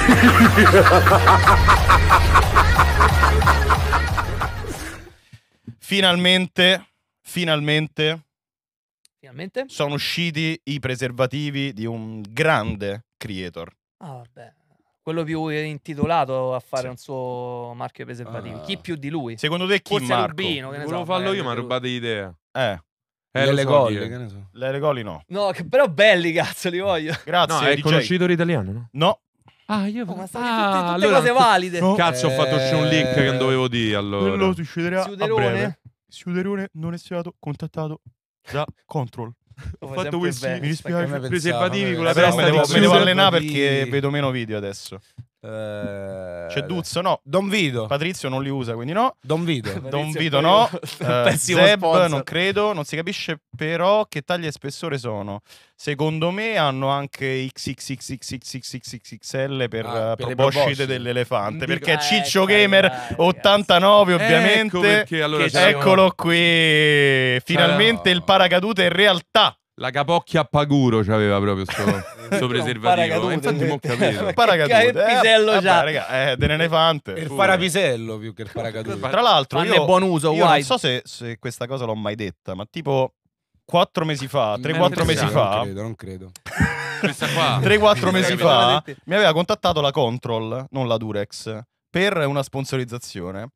finalmente, finalmente, finalmente sono usciti i preservativi di un grande creator. Ah, vabbè. Quello più intitolato a fare sì. un suo marchio preservativo. Ah. Chi più di lui? Secondo te chi Forse Marco? Rubino, che ne Volevo so, farlo io, ma rubate l'idea. Eh. eh le regoli, so, so. Le regoli no. No, che però belli, cazzo, li voglio. Grazie. No, è DJ. conoscitore italiano, no? No, Ah, io oh, ma sono ah, tutte, tutte allora... cose valide. No. Cazzo, ho fatto uscire un link che non dovevo dire. Allora. Quello si uscirà Siuderone. non è stato contattato da Control. Oh, ho, ho fatto questi, mi dispiace, preservativi con la testa. Eh, me devo, me devo allenare perché vedo meno video adesso. Eh, C'è cioè, Duzzo, no. Don Vito. Patrizio non li usa, quindi no. Don Vito. Don Vito, no. eh, Zeb, non credo. Non si capisce però che taglia e spessore sono. Secondo me hanno anche XXXXXXXL per, ah, eh, per proboscide dell'elefante. Dico, perché eh, Ciccio Gamer ragazzi. 89 ecco ovviamente. Ecco perché, allora, Eccolo qui. Finalmente ah, no. il paracadute in realtà. La capocchia a paguro c'aveva proprio questo preservativo. Infatti, mo capito. Il paracadute. Eh, il pisello eh, già. Raga, eh, te Il farapisello più che il paracadute. Tra l'altro, io, buon uso, io non so se, se questa cosa l'ho mai detta, ma tipo quattro mesi fa, 3-4 mesi fa. Non credo, non credo. Questa qua. 3-4 mesi fa mi aveva contattato la Control, non la Durex, per una sponsorizzazione.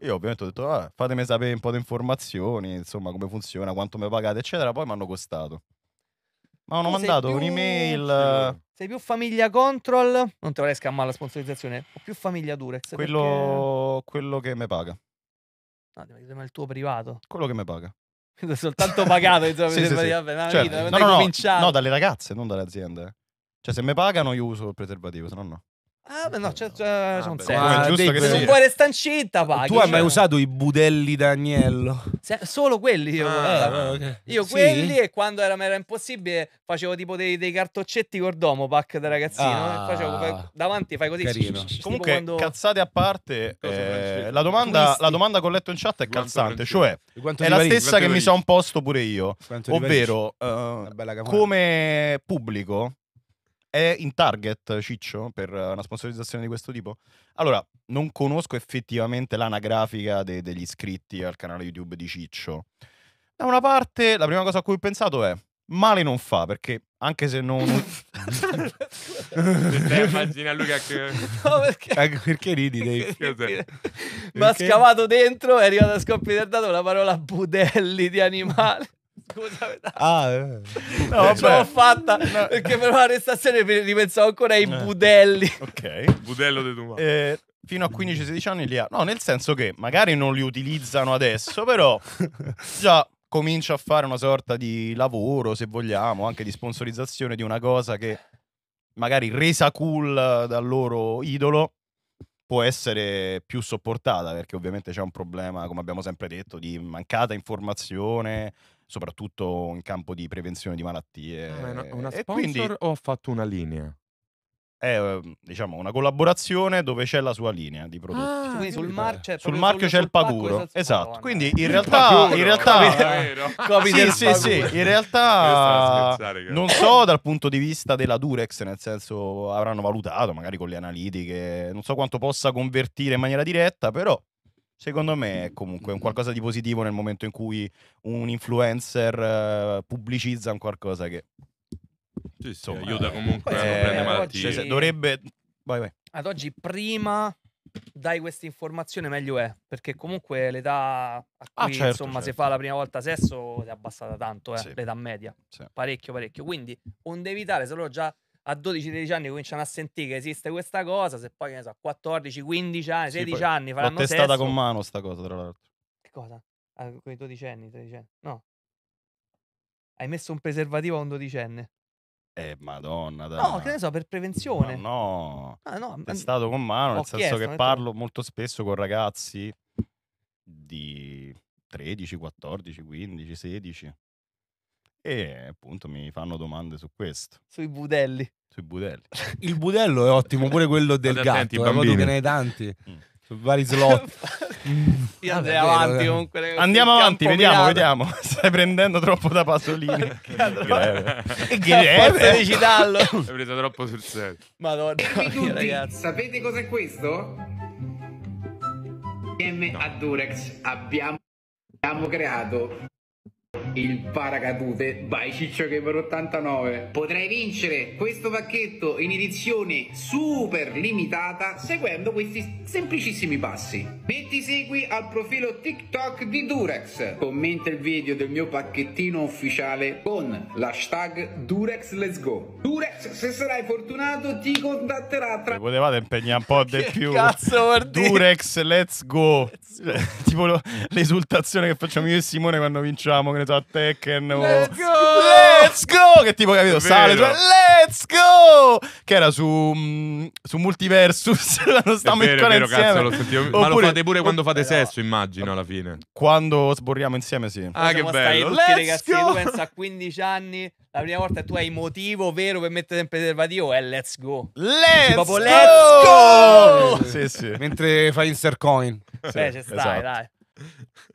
Io ovviamente ho detto, ah, fatemi sapere un po' di informazioni, insomma, come funziona, quanto mi pagate, eccetera. Poi mi hanno costato. Ma hanno mandato più... un'email. Sei più famiglia control. Non te vorrei scammare la sponsorizzazione. Ho più famiglia Durex. Quello, perché... quello che mi paga. No, devi chiedere il tuo privato. Quello che mi paga. Soltanto pagato. Insomma, sì, sì, sì. Vabbè, cioè, no, no, no, no, dalle ragazze, non dalle aziende. Cioè, se mi pagano, io uso il preservativo, se no no. Ah, beh, no, c'è, c'è, c'è un senso. non vuoi restare incinta, paghi. Tu hai cioè. mai usato i budelli d'agnello? Se, solo quelli io. Ah, okay. Io sì? quelli e quando era, era impossibile facevo tipo dei, dei cartoccetti col pack da ragazzino. Eh. Ah, facevo, davanti fai così. Carino. Comunque, quando... cazzate a parte, eh, la, domanda, la, domanda, che ho letto in chat è calzante. Cioè, è la stessa che mi sono posto pure io. Ovvero, eh, come pubblico è in target Ciccio per una sponsorizzazione di questo tipo? Allora, non conosco effettivamente l'anagrafica de- degli iscritti al canale YouTube di Ciccio. Da una parte, la prima cosa a cui ho pensato è male non fa perché anche se non cioè, immagina Luca che... no, perché... Ecco, perché ridi Dave? Perché... Cioè, ma ha scavato dentro è arrivato a scoprire dato la parola budelli di animale Scusami. Ah, eh. No, ce l'ho fatta no. perché per fare stazione ripensavo ancora ai eh. budelli. Ok, budello di Dumas. Eh, fino a 15-16 anni li ha. No, nel senso che magari non li utilizzano adesso, però già comincia a fare una sorta di lavoro, se vogliamo, anche di sponsorizzazione di una cosa che magari resa cool dal loro idolo può essere più sopportata perché ovviamente c'è un problema, come abbiamo sempre detto, di mancata informazione, soprattutto in campo di prevenzione di malattie. Ah, una, una sponsor quindi, o ha fatto una linea? È ehm, diciamo, una collaborazione dove c'è la sua linea di prodotti. Ah, quindi sul, mar- cioè, sul marchio c'è il paguro. Esatto. Quindi in realtà, in realtà sì, sì, sì, in realtà non so dal punto di vista della Durex, nel senso avranno valutato magari con le analitiche, non so quanto possa convertire in maniera diretta, però Secondo me è comunque un qualcosa di positivo nel momento in cui un influencer eh, pubblicizza un qualcosa che... Sì, sì, insomma, aiuta eh, comunque a eh, prendere malattie. Cioè, dovrebbe... Vai, vai. Ad oggi prima dai questa informazione meglio è perché comunque l'età a ah, cui ah, certo, insomma certo. si fa la prima volta sesso è abbassata tanto eh, sì. l'età media sì. parecchio parecchio quindi onde evitare se loro già a 12-13 anni cominciano a sentire che esiste questa cosa, se poi, che ne so, a 14, 15 anni, 16 sì, anni faranno l'ho testata con mano sta cosa, tra l'altro. Che cosa? Ah, con i 12 anni, 13 anni? No. Hai messo un preservativo a un dodicenne? Eh, madonna, dai. No, che ne so, per prevenzione. No, no. Ah, no. testato con mano, nel Ho senso che parlo detto... molto spesso con ragazzi di 13, 14, 15, 16 e appunto mi fanno domande su questo. Sui budelli. Sui budelli. Il budello è ottimo, pure quello del State gatto, è eh, bambini. che ne hai tanti. Mm. Su vari slot. Io andrei ah, avanti vero, comunque. Andiamo avanti, vediamo, vediamo, vediamo. Stai prendendo troppo da Pasolini. Greve. Greve. di citarlo. Hai preso troppo sul serio. Madonna, mia, ragazzi. Sapete cos'è questo? Insieme no. a Durex abbiamo, abbiamo creato il paracadute by Ciccio che per 89 Potrai vincere questo pacchetto in edizione super limitata seguendo questi semplicissimi passi Metti segui al profilo TikTok di Durex Commenta il video del mio pacchettino ufficiale con l'hashtag Durex Let's Go Durex se sarai fortunato ti contatterà tra... Potevate impegnare un po' di più cazzo vuol Durex Let's Go, let's go. tipo l'esultazione che facciamo io e Simone quando vinciamo che ne so techno. Oh. Let's go! Let's go! Che tipo, capito? Sale, cioè, let's go! Che era su, mm, su Multiversus. Lo stiamo vero, in vero, Cazzo, lo sentivo. Oppure, Ma lo fate pure quando fate sesso, immagino, alla fine. Quando sborriamo insieme, sì. Ah, che bello. Tutti, ragazzi, tu pensa a 15 anni la prima volta tu hai motivo vero per mettere in preservativo è let's go. Let's proprio, go! Let's go! sì, sì. Mentre fai insert coin. Sì, Beh, ci stai, esatto. dai.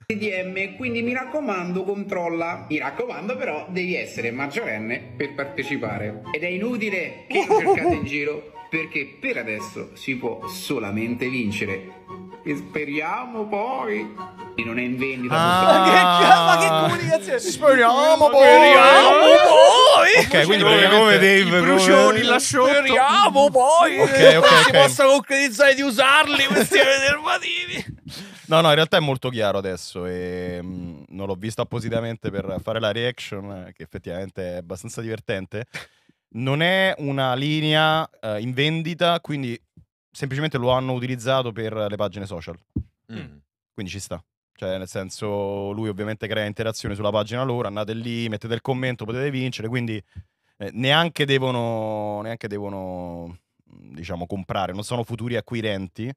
DDM, quindi mi raccomando, controlla. Mi raccomando, però, devi essere maggiorenne per partecipare. Ed è inutile che lo cercate in giro, perché per adesso si può solamente vincere. E speriamo poi. E non è in vendita. Ah, ma, che, ma che comunicazione! Speriamo poi! Speriamo poi! Ok, quindi come Dave. I brucioni lasciò. Speriamo poi! Okay, okay, si okay. possa concretizzare di usarli questi preservativi. No, no, in realtà è molto chiaro adesso e mm, non l'ho visto appositamente per fare la reaction, che effettivamente è abbastanza divertente. Non è una linea eh, in vendita, quindi semplicemente lo hanno utilizzato per le pagine social. Mm. mm. Quindi ci sta. Cioè, nel senso, lui ovviamente crea interazione sulla pagina loro, andate lì, mettete il commento, potete vincere, quindi eh, neanche devono, neanche devono, diciamo, comprare, non sono futuri acquirenti,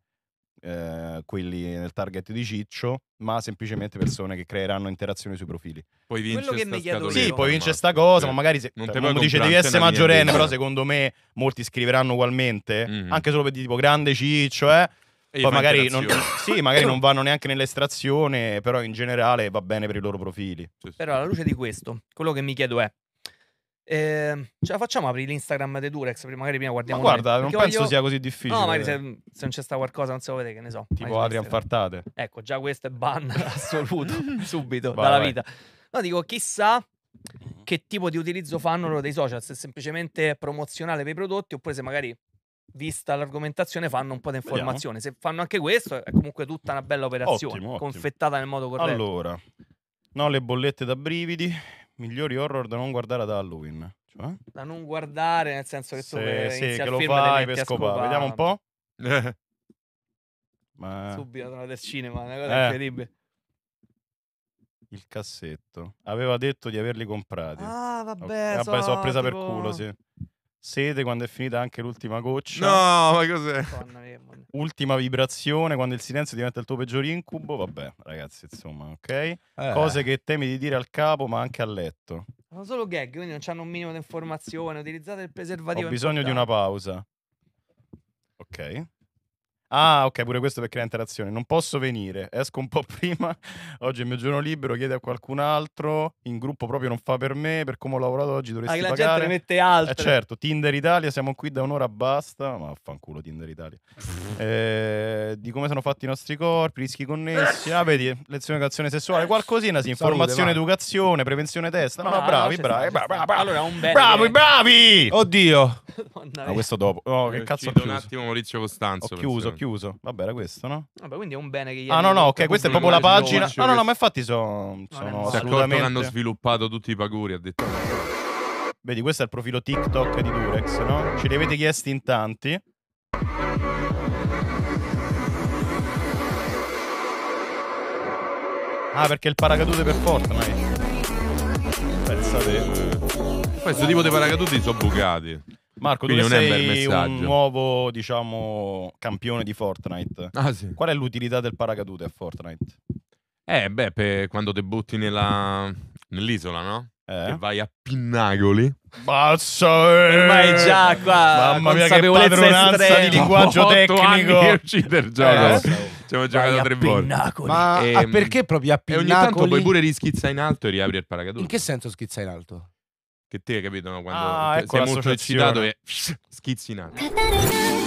eh, quelli nel target di Ciccio, ma semplicemente persone che creeranno interazioni sui profili. Poi vince Quello che mi chiedo Sì, poi vince sta cosa, cioè, ma magari se non, cioè, te non dice devi essere maggiorenne, però secondo me molti scriveranno ugualmente, mm-hmm. anche solo per di tipo grande Ciccio, eh. E poi magari non, sì, magari non vanno neanche nell'estrazione, però in generale va bene per i loro profili. Però alla luce di questo, quello che mi chiedo è, eh, ce la facciamo aprire l'Instagram di Durex? Prima, Magari prima guardiamo. Ma guarda, non penso voglio... sia così difficile. No, magari se, se non c'è sta qualcosa, non so vedete che ne so. Tipo Adrian Fartate. Ecco, già questo è ban assoluto, subito, vai, dalla vai. vita. No, dico, chissà che tipo di utilizzo fanno loro dei social, se semplicemente promozionale per i prodotti oppure se magari vista l'argomentazione, fanno un po' di informazione. Se fanno anche questo, è comunque tutta una bella operazione, ottimo, confettata nel modo corretto. Allora, no le bollette da brividi, migliori horror da non guardare ad Halloween. Cioè? Da non guardare, nel senso che tu se, sì, sì, che lo fai per scopare. Vediamo un po'. Ma... Subito sono del cinema, una cosa eh. incredibile. Il cassetto. Aveva detto di averli comprati. Ah, vabbè. Vabbè, so, sono presa tipo... per culo, sì sete quando è finita anche l'ultima goccia. No, ma cos'è? Ultima vibrazione quando il silenzio diventa il tuo peggior incubo. Vabbè, ragazzi, insomma, ok. Eh. Cose che temi di dire al capo, ma anche a letto. Sono solo gag, quindi non hanno un minimo di informazione. Utilizzate il preservativo. Ho bisogno importante. di una pausa. Ok. Ah, ok, pure questo per creare interazione. Non posso venire, esco un po' prima. Oggi è il mio giorno libero, chiedi a qualcun altro. In gruppo proprio non fa per me, per come ho lavorato oggi ah, dovresti ah, la pagare. gente ne mette altre. Eh, certo, Tinder Italia, siamo qui da un'ora, basta. Ma affanculo Tinder Italia. eh, di come sono fatti i nostri corpi, rischi connessi. Ah, vedi, lezione di educazione sessuale, qualcosina sì, Salute, informazione, vai. educazione, prevenzione testa. No, no, bravi, cioè, bravi, bravi, bravi, bravi. Allora, un bel Bravi, bravi! Oddio. Ma questo dopo. Oh, che eh, cazzo Cito ho chiuso? un attimo Maurizio Costanzo. Ho chiuso, ho chiuso. Vabbè, era questo, no? Vabbè, quindi è un bene che Ah, no, no, ok, questa è proprio la pagina. No, no, no, ma infatti sono sono assolutamente hanno sviluppato tutti i paguri, ha detto. Vedi, questo è il profilo TikTok di Durex, no? Ce li avete chiesti in tanti. Ah, perché il paracadute per Fortnite. Pensate. Eh. Questo tipo di paracaduti sono bucati. Marco, Quindi tu sei un nuovo, diciamo, campione di Fortnite. Ah, sì. Qual è l'utilità del paracadute a Fortnite? Eh, beh, per quando ti butti nella... nell'isola, no? Eh? E vai a Pinnagoli. Basta! Ormai già eh! qua. Mamma mia, che padronanza di linguaggio tecnico. Anni uccide il eh, gioco. Eh? Ci abbiamo giocato tre volte. Ma e, ah, ehm, perché proprio a Pinnacoli? E ogni tanto puoi pure rischizza in alto e riapri il paracadute. In che senso schizza in alto? Che te, capito? No? Quando ah, ecco sei molto eccitato e schizzinato.